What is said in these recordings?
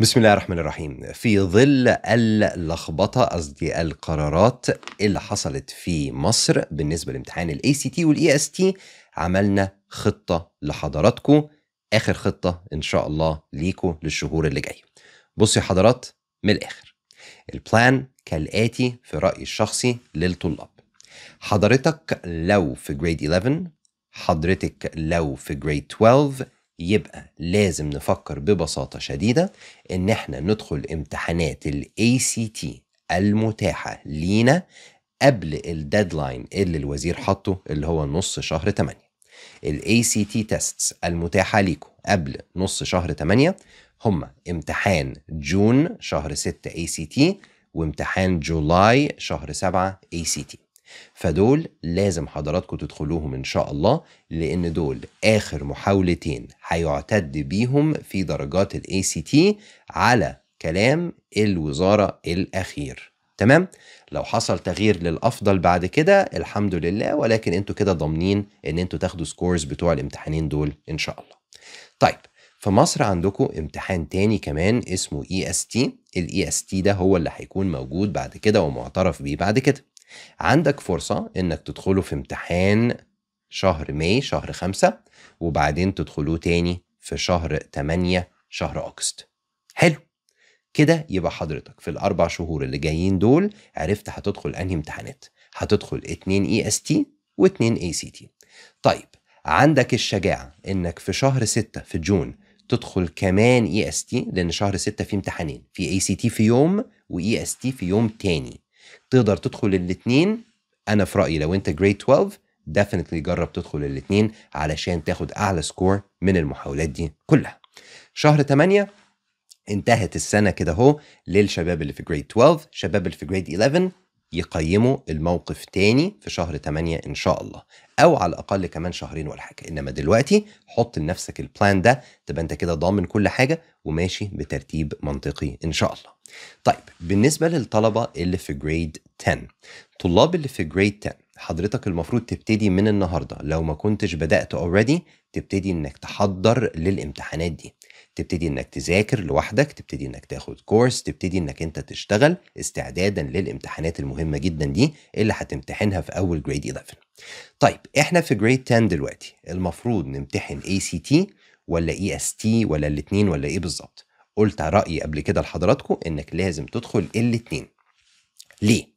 بسم الله الرحمن الرحيم في ظل اللخبطه قصدي القرارات اللي حصلت في مصر بالنسبه لامتحان الاي سي تي والاي اس e تي عملنا خطه لحضراتكم اخر خطه ان شاء الله ليكم للشهور اللي جايه بصوا يا حضرات من الاخر البلان كالاتي في رايي الشخصي للطلاب حضرتك لو في جريد 11 حضرتك لو في جريد 12 يبقى لازم نفكر ببساطة شديدة إن إحنا ندخل امتحانات ال ACT المتاحة لينا قبل الديدلاين اللي الوزير حطه اللي هو نص شهر 8 ال ACT تيستس المتاحة ليكم قبل نص شهر 8 هما امتحان جون شهر 6 ACT وامتحان جولاي شهر 7 ACT فدول لازم حضراتكم تدخلوهم ان شاء الله لان دول اخر محاولتين هيعتد بيهم في درجات الاي سي تي على كلام الوزاره الاخير تمام لو حصل تغيير للافضل بعد كده الحمد لله ولكن انتوا كده ضامنين ان انتوا تاخدوا سكورز بتوع الامتحانين دول ان شاء الله طيب في مصر عندكم امتحان تاني كمان اسمه اي اس تي الاي اس تي ده هو اللي هيكون موجود بعد كده ومعترف بيه بعد كده عندك فرصة انك تدخله في امتحان شهر ماي شهر خمسة وبعدين تدخلوه تاني في شهر 8 شهر أغسطس حلو كده يبقى حضرتك في الأربع شهور اللي جايين دول عرفت هتدخل أنهي امتحانات هتدخل 2 اي اس تي و2 اي سي تي طيب عندك الشجاعة إنك في شهر 6 في جون تدخل كمان اي اس تي لأن شهر 6 فيه امتحانين في اي سي تي في يوم واي اس تي في يوم تاني تقدر تدخل الاثنين انا في رايي لو انت جريد 12 ديفينتلي جرب تدخل الاثنين علشان تاخد اعلى سكور من المحاولات دي كلها شهر 8 انتهت السنه كده اهو للشباب اللي في جريد 12 شباب اللي في جريد 11 يقيموا الموقف تاني في شهر 8 ان شاء الله او على الاقل كمان شهرين ولا حاجه انما دلوقتي حط لنفسك البلان ده تبقى انت كده ضامن كل حاجه وماشي بترتيب منطقي ان شاء الله طيب بالنسبه للطلبه اللي في جريد 10 طلاب اللي في جريد 10 حضرتك المفروض تبتدي من النهارده لو ما كنتش بدات اوريدي تبتدي انك تحضر للامتحانات دي تبتدي انك تذاكر لوحدك تبتدي انك تاخد كورس تبتدي انك انت تشتغل استعدادا للامتحانات المهمه جدا دي اللي هتمتحنها في اول جريد 11 طيب احنا في جريد 10 دلوقتي المفروض نمتحن اي سي تي ولا اي اس تي ولا الاثنين ولا ايه بالظبط قلت رايي قبل كده لحضراتكم انك لازم تدخل الاثنين ليه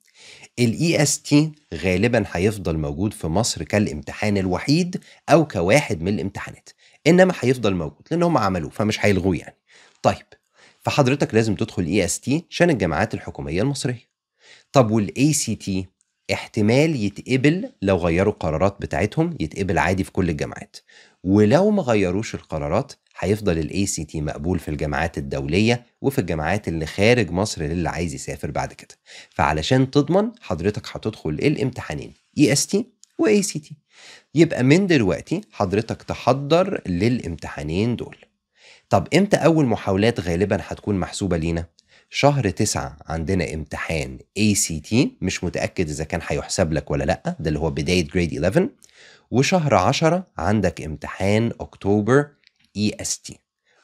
الاي اس e تي غالبا هيفضل موجود في مصر كالامتحان الوحيد او كواحد من الامتحانات انما هيفضل موجود لان هم عملوه فمش هيلغوه يعني طيب فحضرتك لازم تدخل اي اس تي عشان الجامعات الحكوميه المصريه طب والاي سي تي احتمال يتقبل لو غيروا القرارات بتاعتهم يتقبل عادي في كل الجامعات ولو ما غيروش القرارات هيفضل الاي سي تي مقبول في الجامعات الدوليه وفي الجامعات اللي خارج مصر للي عايز يسافر بعد كده فعلشان تضمن حضرتك هتدخل الامتحانين اي اس تي واي سي تي يبقى من دلوقتي حضرتك تحضر للامتحانين دول طب امتى اول محاولات غالبا هتكون محسوبه لينا شهر تسعة عندنا امتحان ACT مش متأكد إذا كان هيحسب لك ولا لأ ده اللي هو بداية جريد 11 وشهر عشرة عندك امتحان أكتوبر EST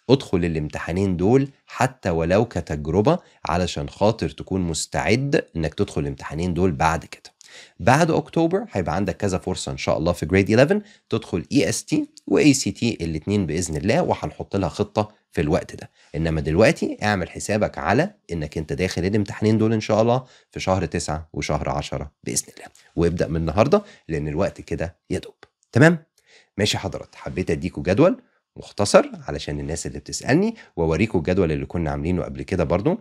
ادخل الامتحانين دول حتى ولو كتجربة علشان خاطر تكون مستعد انك تدخل الامتحانين دول بعد كده بعد اكتوبر هيبقى عندك كذا فرصه ان شاء الله في جريد 11 تدخل اي e اس تي واي سي تي الاثنين باذن الله وهنحط لها خطه في الوقت ده انما دلوقتي اعمل حسابك على انك انت داخل الامتحانين دول ان شاء الله في شهر تسعة وشهر عشرة باذن الله وابدا من النهارده لان الوقت كده يدوب تمام ماشي حضرات حبيت اديكوا جدول مختصر علشان الناس اللي بتسالني واوريكوا الجدول اللي كنا عاملينه قبل كده برضو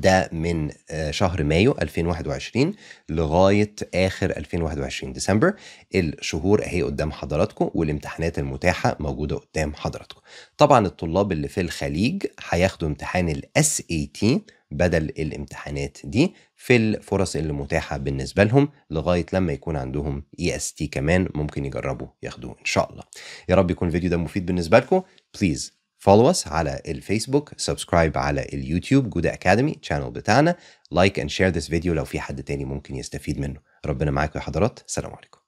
ده من آه، شهر مايو 2021 لغايه اخر 2021 ديسمبر الشهور اهي قدام حضراتكم والامتحانات المتاحه موجوده قدام حضراتكم طبعا الطلاب اللي في الخليج هياخدوا امتحان الاس اي تي بدل الامتحانات دي في الفرص اللي متاحه بالنسبه لهم لغايه لما يكون عندهم اي اس تي كمان ممكن يجربوا ياخدوه ان شاء الله يا رب يكون الفيديو ده مفيد بالنسبه لكم بليز فولو اس على الفيسبوك سبسكرايب على اليوتيوب جودة اكاديمي channel بتاعنا لايك and شير this video لو في حد تاني ممكن يستفيد منه ربنا معاكم يا حضرات سلام عليكم